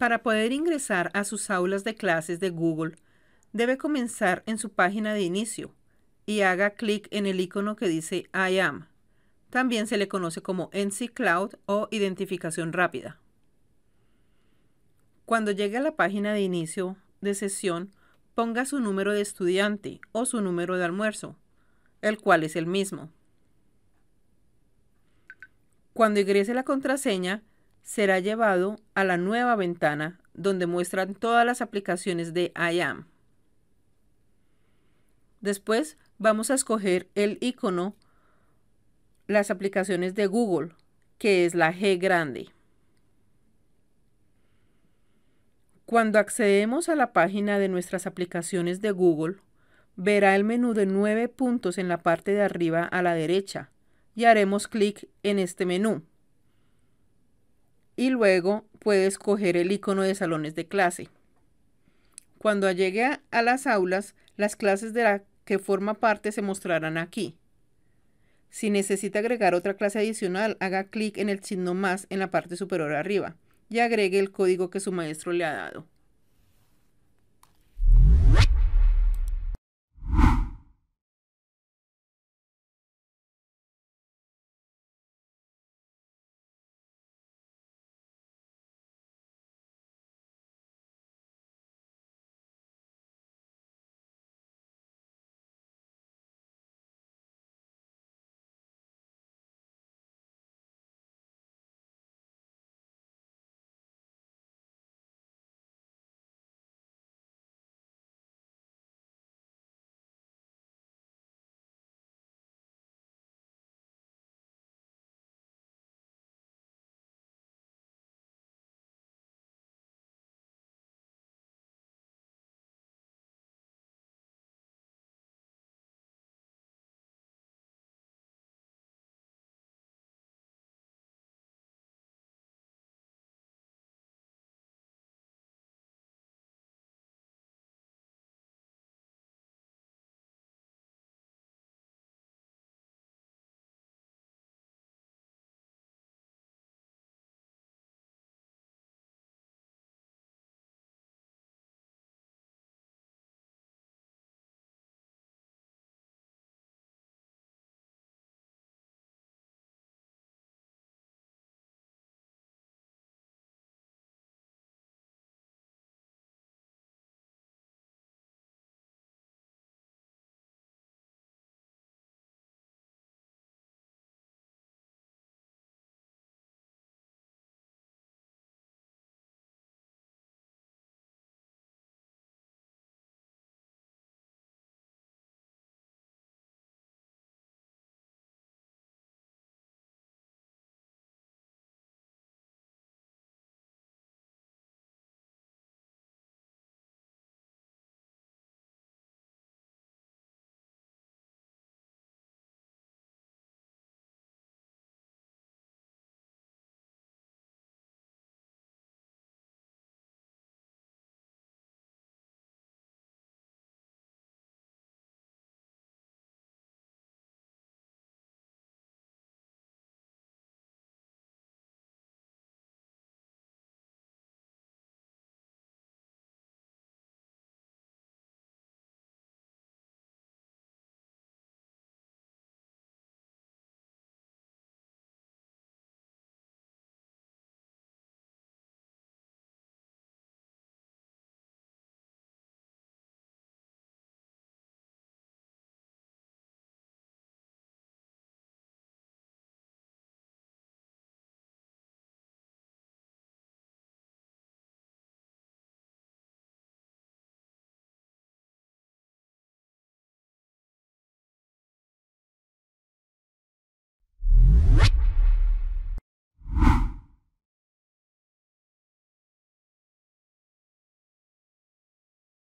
Para poder ingresar a sus aulas de clases de Google, debe comenzar en su página de inicio y haga clic en el icono que dice I am. También se le conoce como NC Cloud o identificación rápida. Cuando llegue a la página de inicio de sesión, ponga su número de estudiante o su número de almuerzo, el cual es el mismo. Cuando ingrese la contraseña, será llevado a la nueva ventana donde muestran todas las aplicaciones de IAM. Después vamos a escoger el icono las aplicaciones de Google, que es la G grande. Cuando accedemos a la página de nuestras aplicaciones de Google, verá el menú de nueve puntos en la parte de arriba a la derecha y haremos clic en este menú y luego puede escoger el icono de salones de clase. Cuando llegue a las aulas, las clases de la que forma parte se mostrarán aquí. Si necesita agregar otra clase adicional, haga clic en el signo más en la parte superior arriba y agregue el código que su maestro le ha dado.